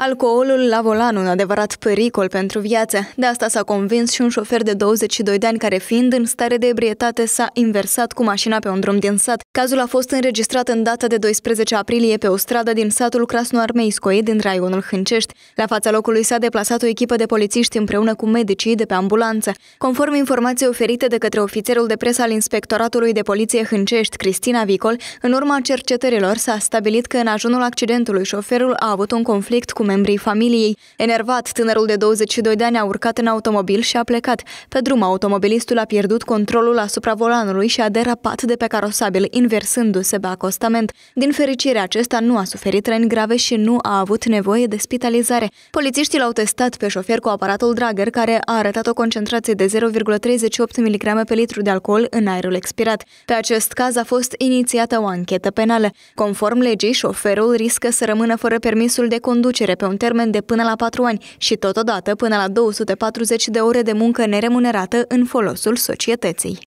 Alcoolul la volan, un adevărat pericol pentru viață. De asta s-a convins și un șofer de 22 de ani care, fiind în stare de ebrietate, s-a inversat cu mașina pe un drum din sat. Cazul a fost înregistrat în data de 12 aprilie pe o stradă din satul Crasnoarmeiscoe din raionul Hâncești. La fața locului s-a deplasat o echipă de polițiști împreună cu medicii de pe ambulanță. Conform informației oferite de către ofițerul de presă al Inspectoratului de Poliție Hâncești, Cristina Vicol, în urma cercetărilor s-a stabilit că în ajunul accidentului șoferul a avut un conflict cu membrii familiei. Enervat, tânărul de 22 de ani a urcat în automobil și a plecat. Pe drum, automobilistul a pierdut controlul asupra volanului și a derapat de pe carosabil, inversându-se pe acostament. Din fericire, acesta nu a suferit răni grave și nu a avut nevoie de spitalizare. Polițiștii l-au testat pe șofer cu aparatul Drager, care a arătat o concentrație de 0,38 mg pe litru de alcool în aerul expirat. Pe acest caz a fost inițiată o anchetă penală. Conform legii, șoferul riscă să rămână fără permisul de conducere pe un termen de până la 4 ani și totodată până la 240 de ore de muncă neremunerată în folosul societății.